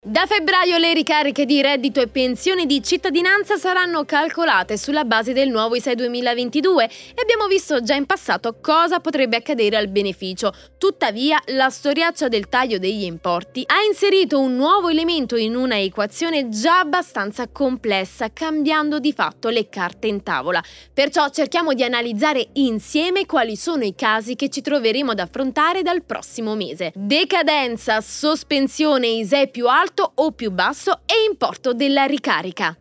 Da febbraio le ricariche di reddito e pensioni di cittadinanza saranno calcolate sulla base del nuovo ISAE 2022 e abbiamo visto già in passato cosa potrebbe accadere al beneficio. Tuttavia, la storiaccia del taglio degli importi ha inserito un nuovo elemento in una equazione già abbastanza complessa, cambiando di fatto le carte in tavola. Perciò cerchiamo di analizzare insieme quali sono i casi che ci troveremo ad affrontare dal prossimo mese. Decadenza, sospensione, ISAE più alto alto o più basso e importo della ricarica.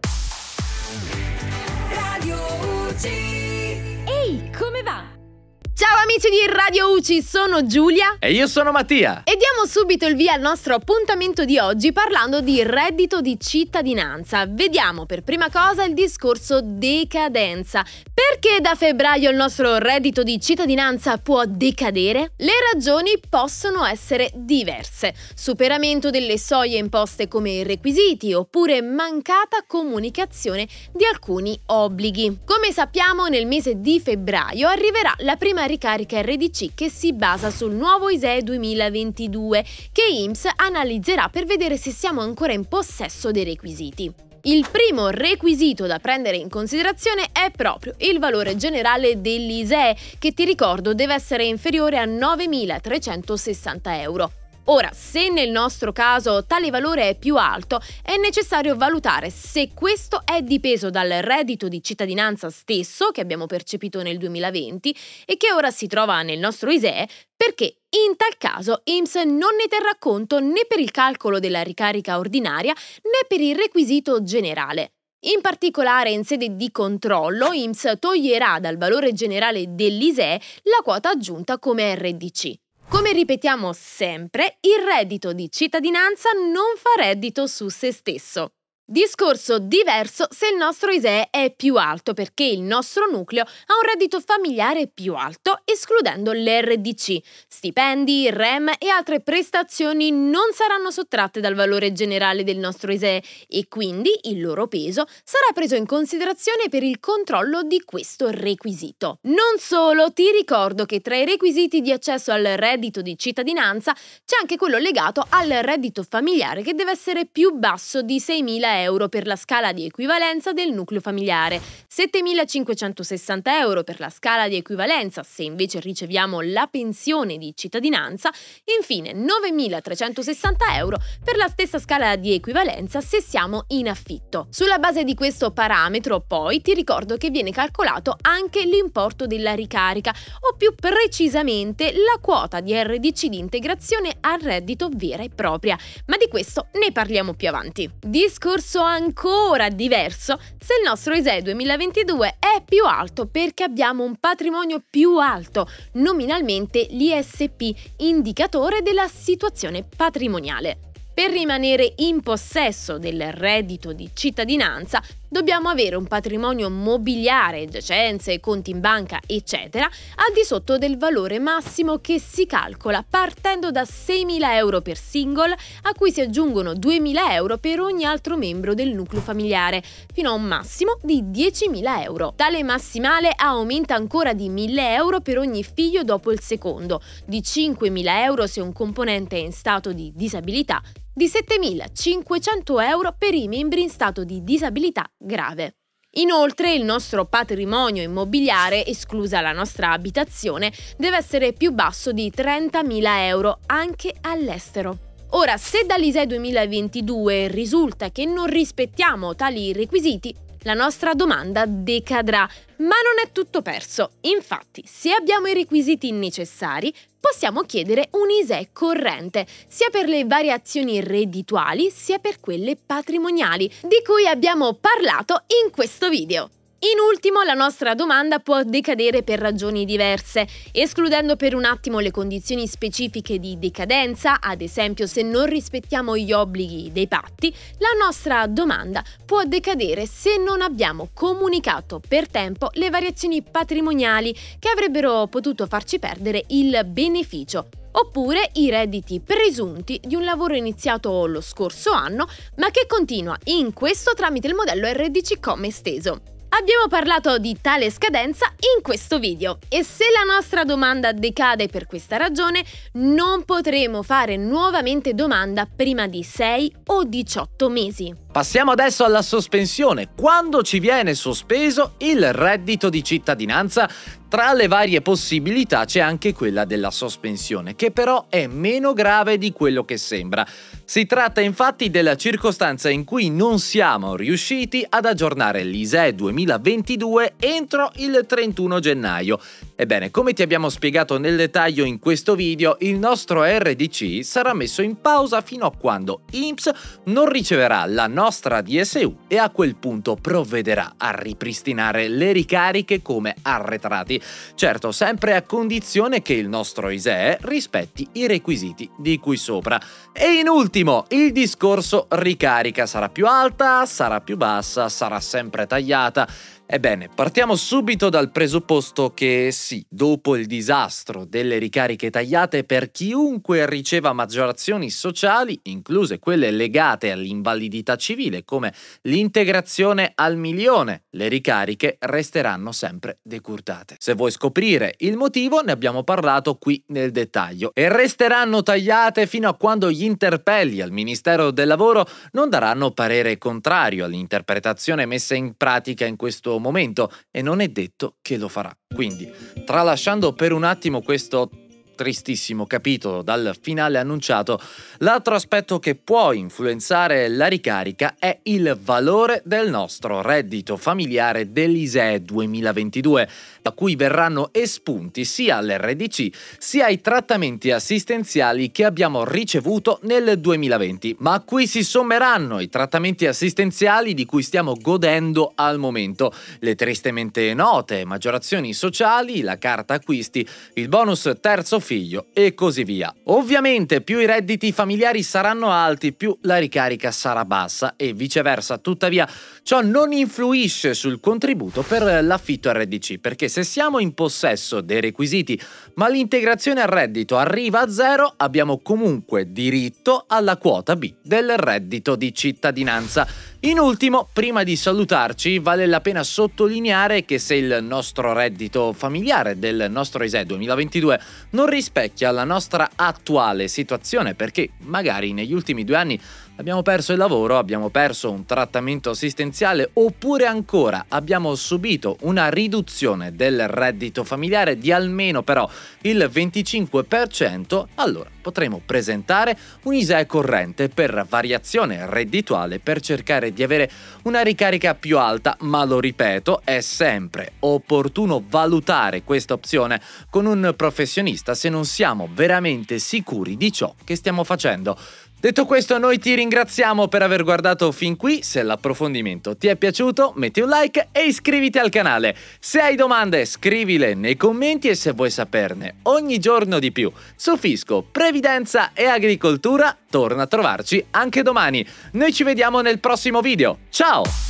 Ciao amici di Radio UCI, sono Giulia e io sono Mattia e diamo subito il via al nostro appuntamento di oggi parlando di reddito di cittadinanza. Vediamo per prima cosa il discorso decadenza. Perché da febbraio il nostro reddito di cittadinanza può decadere? Le ragioni possono essere diverse. Superamento delle soglie imposte come requisiti oppure mancata comunicazione di alcuni obblighi. Come sappiamo nel mese di febbraio arriverà la prima ricarica RDC che si basa sul nuovo ISEE 2022 che IMS analizzerà per vedere se siamo ancora in possesso dei requisiti. Il primo requisito da prendere in considerazione è proprio il valore generale dell'ISEE, che ti ricordo deve essere inferiore a 9.360 euro. Ora, se nel nostro caso tale valore è più alto, è necessario valutare se questo è dipeso dal reddito di cittadinanza stesso che abbiamo percepito nel 2020 e che ora si trova nel nostro ISEE, perché in tal caso IMS non ne terrà conto né per il calcolo della ricarica ordinaria né per il requisito generale. In particolare in sede di controllo IMS toglierà dal valore generale dell'ISEE la quota aggiunta come RDC. Come ripetiamo sempre, il reddito di cittadinanza non fa reddito su se stesso. Discorso diverso se il nostro ISEE è più alto perché il nostro nucleo ha un reddito familiare più alto escludendo l'RDC. Stipendi, REM e altre prestazioni non saranno sottratte dal valore generale del nostro ISEE e quindi il loro peso sarà preso in considerazione per il controllo di questo requisito. Non solo, ti ricordo che tra i requisiti di accesso al reddito di cittadinanza c'è anche quello legato al reddito familiare che deve essere più basso di 6.000 euro euro per la scala di equivalenza del nucleo familiare, 7.560 euro per la scala di equivalenza se invece riceviamo la pensione di cittadinanza, e infine 9.360 euro per la stessa scala di equivalenza se siamo in affitto. Sulla base di questo parametro poi ti ricordo che viene calcolato anche l'importo della ricarica o più precisamente la quota di RDC di integrazione al reddito vera e propria, ma di questo ne parliamo più avanti. Discorso percorso ancora diverso se il nostro ISEE 2022 è più alto perché abbiamo un patrimonio più alto, nominalmente l'ISP, indicatore della situazione patrimoniale. Per rimanere in possesso del reddito di cittadinanza dobbiamo avere un patrimonio mobiliare, giacenze, conti in banca, eccetera, al di sotto del valore massimo che si calcola partendo da 6.000 euro per single, a cui si aggiungono 2.000 euro per ogni altro membro del nucleo familiare, fino a un massimo di 10.000 euro. Tale massimale aumenta ancora di 1.000 euro per ogni figlio dopo il secondo, di 5.000 euro se un componente è in stato di disabilità di 7.500 euro per i membri in stato di disabilità grave. Inoltre il nostro patrimonio immobiliare, esclusa la nostra abitazione, deve essere più basso di 30.000 euro anche all'estero. Ora, se dall'ISEE 2022 risulta che non rispettiamo tali requisiti, la nostra domanda decadrà. Ma non è tutto perso. Infatti, se abbiamo i requisiti necessari, possiamo chiedere un ISE corrente, sia per le variazioni reddituali, sia per quelle patrimoniali, di cui abbiamo parlato in questo video. In ultimo, la nostra domanda può decadere per ragioni diverse, escludendo per un attimo le condizioni specifiche di decadenza, ad esempio se non rispettiamo gli obblighi dei patti, la nostra domanda può decadere se non abbiamo comunicato per tempo le variazioni patrimoniali che avrebbero potuto farci perdere il beneficio oppure i redditi presunti di un lavoro iniziato lo scorso anno ma che continua in questo tramite il modello RDC come esteso. Abbiamo parlato di tale scadenza in questo video e se la nostra domanda decade per questa ragione non potremo fare nuovamente domanda prima di 6 o 18 mesi. Passiamo adesso alla sospensione. Quando ci viene sospeso il reddito di cittadinanza tra le varie possibilità c'è anche quella della sospensione, che però è meno grave di quello che sembra. Si tratta infatti della circostanza in cui non siamo riusciti ad aggiornare l'ISE 2022 entro il 31 gennaio. Ebbene, come ti abbiamo spiegato nel dettaglio in questo video, il nostro RDC sarà messo in pausa fino a quando IMSS non riceverà la nostra DSU e a quel punto provvederà a ripristinare le ricariche come arretrati certo sempre a condizione che il nostro ISEE rispetti i requisiti di cui sopra. E in ultimo, il discorso ricarica sarà più alta, sarà più bassa, sarà sempre tagliata Ebbene, partiamo subito dal presupposto che sì, dopo il disastro delle ricariche tagliate per chiunque riceva maggiorazioni sociali, incluse quelle legate all'invalidità civile come l'integrazione al milione, le ricariche resteranno sempre decurtate. Se vuoi scoprire il motivo ne abbiamo parlato qui nel dettaglio e resteranno tagliate fino a quando gli interpelli al Ministero del Lavoro non daranno parere contrario all'interpretazione messa in pratica in questo momento e non è detto che lo farà. Quindi, tralasciando per un attimo questo tristissimo capitolo dal finale annunciato, l'altro aspetto che può influenzare la ricarica è il valore del nostro reddito familiare dell'ISEE 2022, da cui verranno espunti sia l'RDC sia i trattamenti assistenziali che abbiamo ricevuto nel 2020, ma a cui si sommeranno i trattamenti assistenziali di cui stiamo godendo al momento, le tristemente note maggiorazioni sociali, la carta acquisti, il bonus terzo figlio e così via. Ovviamente più i redditi familiari saranno alti, più la ricarica sarà bassa e viceversa. Tuttavia ciò non influisce sul contributo per l'affitto RDC perché se siamo in possesso dei requisiti ma l'integrazione al reddito arriva a zero abbiamo comunque diritto alla quota B del reddito di cittadinanza in ultimo, prima di salutarci, vale la pena sottolineare che se il nostro reddito familiare del nostro ISE 2022 non rispecchia la nostra attuale situazione, perché magari negli ultimi due anni Abbiamo perso il lavoro, abbiamo perso un trattamento assistenziale oppure ancora abbiamo subito una riduzione del reddito familiare di almeno però il 25%, allora potremo presentare un ISEE corrente per variazione reddituale per cercare di avere una ricarica più alta, ma lo ripeto, è sempre opportuno valutare questa opzione con un professionista se non siamo veramente sicuri di ciò che stiamo facendo. Detto questo, noi ti ringraziamo per aver guardato fin qui. Se l'approfondimento ti è piaciuto, metti un like e iscriviti al canale. Se hai domande, scrivile nei commenti e se vuoi saperne ogni giorno di più su fisco, previdenza e agricoltura, torna a trovarci anche domani. Noi ci vediamo nel prossimo video. Ciao!